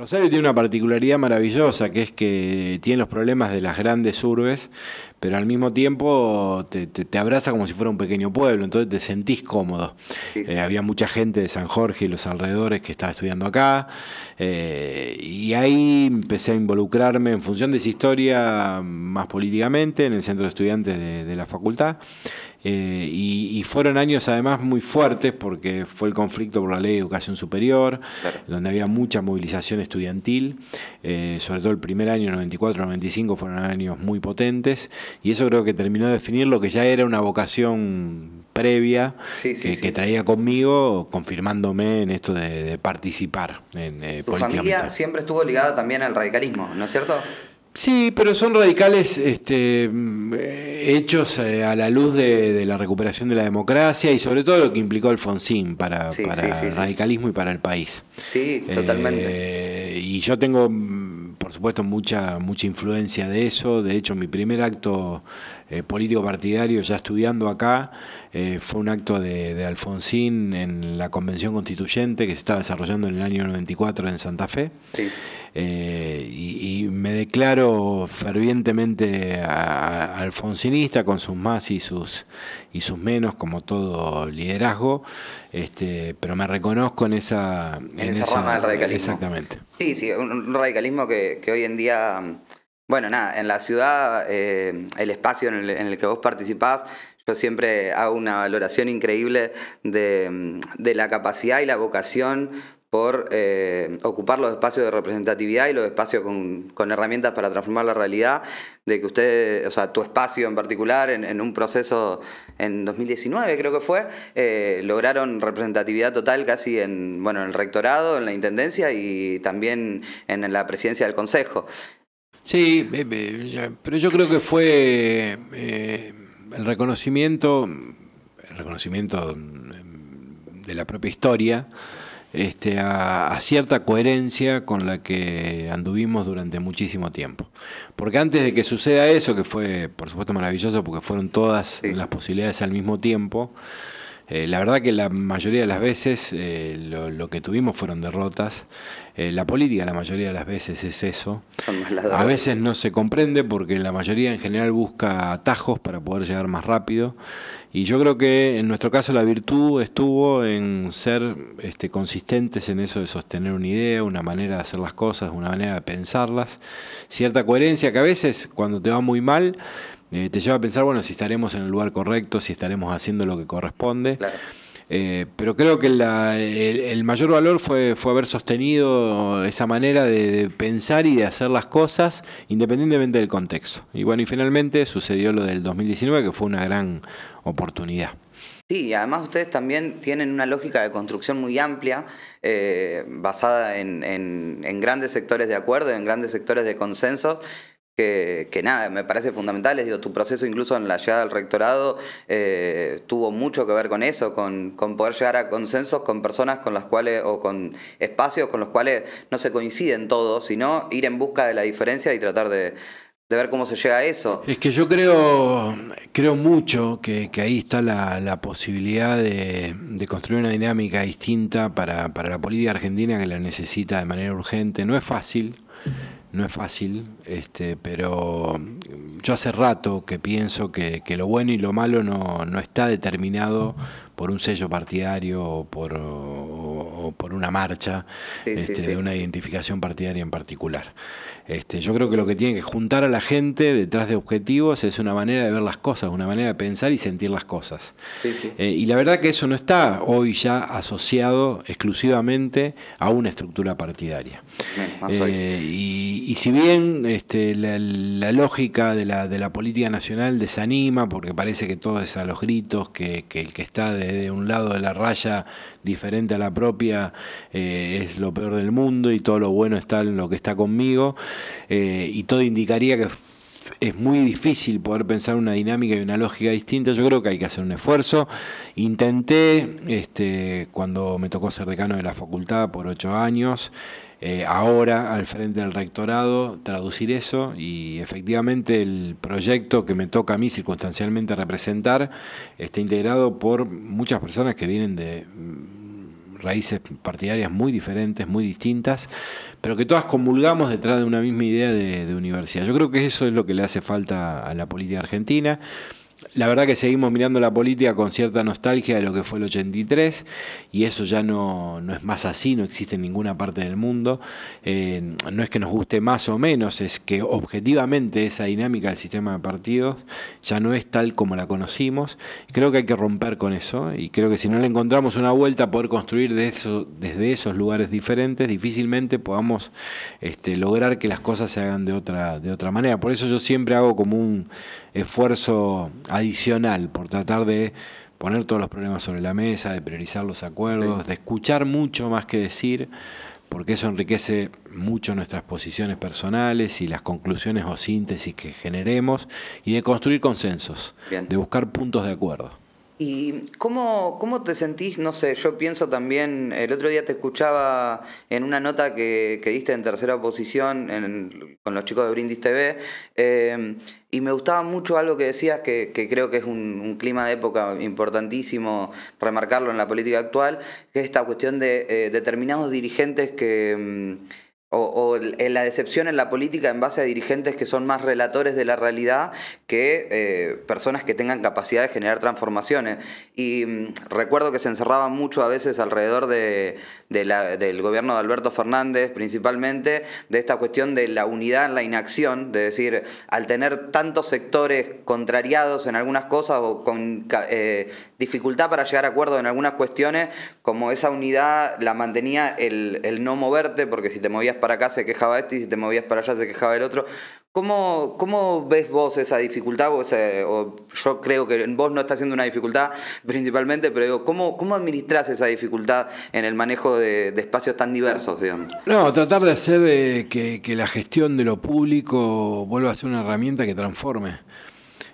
Rosario tiene una particularidad maravillosa, que es que tiene los problemas de las grandes urbes, pero al mismo tiempo te, abraza como si fuera un pequeño pueblo, entonces te sentís cómodo. Eh, había mucha gente de San Jorge y los alrededores que estaba estudiando acá, eh, y ahí empecé a involucrarme en función de esa historia más políticamente en el centro de estudiantes de la facultad. Eh, y, fueron años además muy fuertes porque fue el conflicto por la ley de educación superior, donde había mucha movilización estudiantil, eh, sobre todo el primer año, 94-95, fueron años muy potentes, y eso creo que terminó de definir lo que ya era una vocación previa que, traía conmigo, confirmándome en esto de, participar en eh, familia siempre estuvo ligada también al radicalismo, ¿no es cierto? Sí, pero son radicales este, eh, hechos eh, a la luz de, la recuperación de la democracia y sobre todo lo que implicó Alfonsín para, para el radicalismo y para el país. Sí, totalmente. Eh, y yo tengo por supuesto, mucha, mucha influencia de eso. De hecho, mi primer acto eh, político partidario, ya estudiando acá, eh, fue un acto de, Alfonsín en la convención constituyente que se estaba desarrollando en el año 94 en Santa Fe. Eh, y, me declaro fervientemente alfonsinista con sus más y sus y sus menos como todo liderazgo este pero me reconozco en esa en, esa, rama del radicalismo exactamente sí sí un radicalismo que, que, hoy en día, bueno, nada, en la ciudad, eh, el espacio en el, que vos participás, yo siempre hago una valoración increíble de, de la capacidad y la vocación por eh, ocupar los espacios de representatividad y los espacios con, herramientas para transformar la realidad, de que usted, o sea, tu espacio en particular, en, un proceso en 2019 creo que fue, eh, lograron representatividad total casi en, bueno, en el rectorado, en la Intendencia y también en la presidencia del Consejo. Sí, eh, pero yo creo que fue el reconocimiento, el reconocimiento mm, de la propia historia, este, a, cierta coherencia con la que anduvimos durante muchísimo tiempo. Porque antes de que suceda eso, que fue por supuesto maravilloso porque fueron todas las posibilidades al mismo tiempo, eh, la verdad que la mayoría de las veces eh, lo, que tuvimos fueron derrotas. Eh, la política la mayoría de las veces es eso. A veces no se comprende porque la mayoría en general busca atajos para poder llegar más rápido. Y yo creo que en nuestro caso la virtud estuvo en ser este, consistentes en eso de sostener una idea, una manera de hacer las cosas, una manera de pensarlas, cierta coherencia que a veces cuando te va muy mal eh, te lleva a pensar, bueno, si estaremos en el lugar correcto, si estaremos haciendo lo que corresponde. Eh, pero creo que el, mayor valor fue, fue haber sostenido esa manera de, pensar y de hacer las cosas independientemente del contexto. Y bueno, y finalmente sucedió lo del 2019, que fue una gran oportunidad. Sí, y además ustedes también tienen una lógica de construcción muy amplia, eh, basada en, en grandes sectores de acuerdo, en grandes sectores de consenso, que, nada, me parece fundamental, es Digo, tu proceso incluso en la llegada al rectorado eh, tuvo mucho que ver con eso, con, poder llegar a consensos con personas con las cuales, o con espacios con los cuales no se coinciden todos, sino ir en busca de la diferencia y tratar de, ver cómo se llega a eso. Es que yo creo, creo mucho que, ahí está la, posibilidad de, de, construir una dinámica distinta para, para la política argentina que la necesita de manera urgente. No es fácil no es fácil, este, pero yo hace rato que pienso que, lo bueno y lo malo no, está determinado por un sello partidario o por, por una marcha este, de una identificación partidaria en particular. Este, yo creo que lo que tiene que juntar a la gente detrás de objetivos es una manera de ver las cosas, una manera de pensar y sentir las cosas. Eh, y la verdad que eso no está hoy ya asociado exclusivamente a una estructura partidaria. Eh, y, si bien este, la, lógica de la, política nacional desanima, porque parece que todo es a los gritos, que, el que está de, un lado de la raya diferente a la propia eh, es lo peor del mundo y todo lo bueno está en lo que está conmigo, eh, y todo indicaría que es muy difícil poder pensar una dinámica y una lógica distinta. Yo creo que hay que hacer un esfuerzo. Intenté, este, cuando me tocó ser decano de la facultad por ocho años, eh, ahora al frente del rectorado, traducir eso y efectivamente el proyecto que me toca a mí circunstancialmente representar está integrado por muchas personas que vienen de raíces partidarias muy diferentes, muy distintas, pero que todas comulgamos detrás de una misma idea de, de universidad. Yo creo que eso es lo que le hace falta a la política argentina la verdad que seguimos mirando la política con cierta nostalgia de lo que fue el 83 y eso ya no, es más así, no existe en ninguna parte del mundo. Eh, no es que nos guste más o menos, es que objetivamente esa dinámica del sistema de partidos ya no es tal como la conocimos. Creo que hay que romper con eso y creo que si no le encontramos una vuelta a poder construir de eso, desde esos lugares diferentes, difícilmente podamos este, lograr que las cosas se hagan de otra, de otra manera. Por eso yo siempre hago como un esfuerzo adicional por tratar de poner todos los problemas sobre la mesa, de priorizar los acuerdos, de escuchar mucho más que decir, porque eso enriquece mucho nuestras posiciones personales y las conclusiones o síntesis que generemos, y de construir consensos, de buscar puntos de acuerdo. ¿Y cómo, cómo te sentís? No sé, yo pienso también, el otro día te escuchaba en una nota que, diste en tercera oposición con los chicos de Brindis TV, eh, y me gustaba mucho algo que decías, que, creo que es un, clima de época importantísimo remarcarlo en la política actual, que es esta cuestión de eh, determinados dirigentes que... Mm, o, en la decepción en la política en base a dirigentes que son más relatores de la realidad que eh, personas que tengan capacidad de generar transformaciones. Y mm, recuerdo que se encerraba mucho a veces alrededor de, del gobierno de Alberto Fernández, principalmente, de esta cuestión de la unidad en la inacción, de decir, al tener tantos sectores contrariados en algunas cosas o con eh, dificultad para llegar a acuerdo en algunas cuestiones, como esa unidad la mantenía el no moverte, porque si te movías para acá se quejaba este y si te movías para allá se quejaba el otro. ¿Cómo, ves vos esa dificultad? o yo creo que vos no está siendo una dificultad principalmente, pero digo, ¿cómo, cómo administras esa dificultad en el manejo de, espacios tan diversos? No, tratar de hacer eh, que, la gestión de lo público vuelva a ser una herramienta que transforme.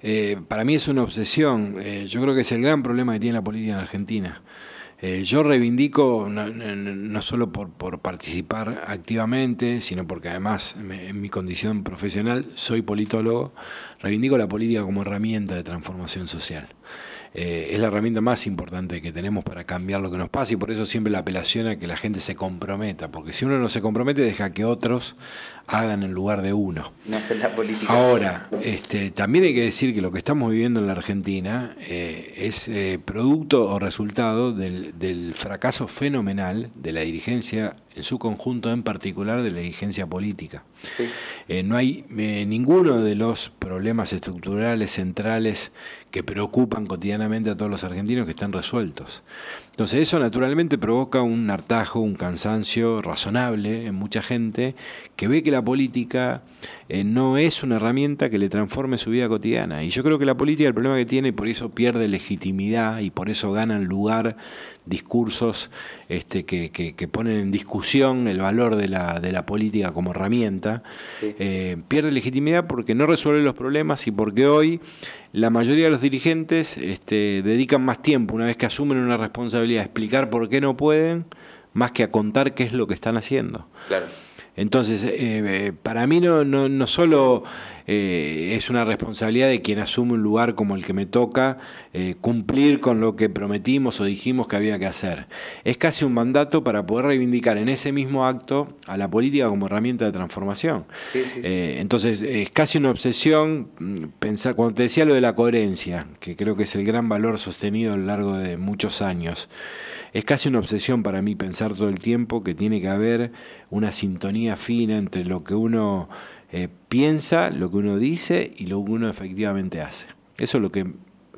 Eh, para mí es una obsesión. Eh, yo creo que es el gran problema que tiene la política en Argentina. Eh, yo reivindico no, solo por, participar activamente, sino porque además en mi condición profesional soy politólogo, reivindico la política como herramienta de transformación social. Eh, es la herramienta más importante que tenemos para cambiar lo que nos pasa y por eso siempre la apelación a que la gente se comprometa, porque si uno no se compromete deja que otros hagan en lugar de uno. política. Ahora, este, también hay que decir que lo que estamos viviendo en la Argentina eh, es eh, producto o resultado del, fracaso fenomenal de la dirigencia en su conjunto, en particular de la dirigencia política. Eh, no hay ninguno de los problemas estructurales centrales que preocupan cotidianamente a todos los argentinos que están resueltos. Entonces eso naturalmente provoca un hartajo, un cansancio razonable en mucha gente que ve que la política eh, no es una herramienta que le transforme su vida cotidiana. Y yo creo que la política, el problema que tiene, y por eso pierde legitimidad y por eso ganan lugar discursos este, que, ponen en discusión el valor de la, de la política como herramienta, eh, pierde legitimidad porque no resuelve los problemas y porque hoy la mayoría de los dirigentes este, dedican más tiempo, una vez que asumen una responsabilidad, a explicar por qué no pueden, más que a contar qué es lo que están haciendo. Claro. Entonces, eh, eh, para mí no, solo eh, es una responsabilidad de quien asume un lugar como el que me toca, cumplir con lo que prometimos o dijimos que había que hacer. Es casi un mandato para poder reivindicar en ese mismo acto a la política como herramienta de transformación. entonces, es casi una obsesión mm, pensar, cuando te decía lo de la coherencia, que creo que es el gran valor sostenido a lo largo de muchos años. Es casi una obsesión para mí pensar todo el tiempo que tiene que haber una sintonía fina entre lo que uno eh, piensa, lo que uno dice y lo que uno efectivamente hace. Eso es lo que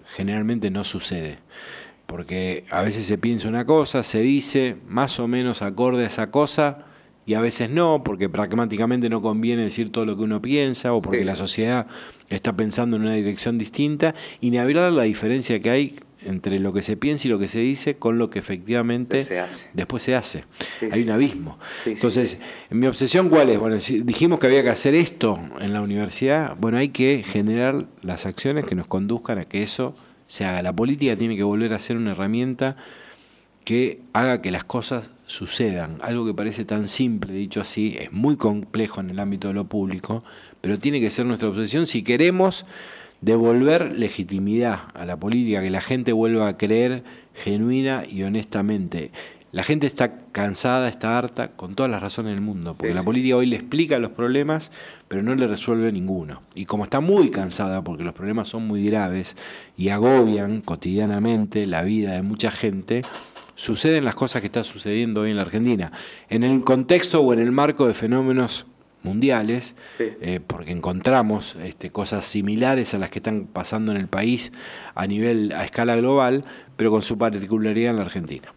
generalmente no sucede. Porque a veces se piensa una cosa, se dice más o menos acorde a esa cosa, y a veces no, porque pragmáticamente no conviene decir todo lo que uno piensa o porque la sociedad está pensando en una dirección distinta, y ni hablar de la diferencia que hay entre lo que se piensa y lo que se dice con lo que efectivamente después se hace. Hay un abismo. Entonces, mi obsesión cuál es? Bueno, si dijimos que había que hacer esto en la universidad. Bueno, hay que generar las acciones que nos conduzcan a que eso se haga. La política tiene que volver a ser una herramienta que haga que las cosas sucedan. Algo que parece tan simple, dicho así, es muy complejo en el ámbito de lo público, pero tiene que ser nuestra obsesión si queremos devolver legitimidad a la política, que la gente vuelva a creer genuina y honestamente. La gente está cansada, está harta, con todas las razones del mundo, porque la política hoy le explica los problemas, pero no le resuelve ninguno. Y como está muy cansada, porque los problemas son muy graves y agobian cotidianamente la vida de mucha gente, suceden las cosas que están sucediendo hoy en la Argentina, en el contexto o en el marco de fenómenos mundiales, eh, porque encontramos este, cosas similares a las que están pasando en el país a nivel, a escala global, pero con su particularidad en la Argentina.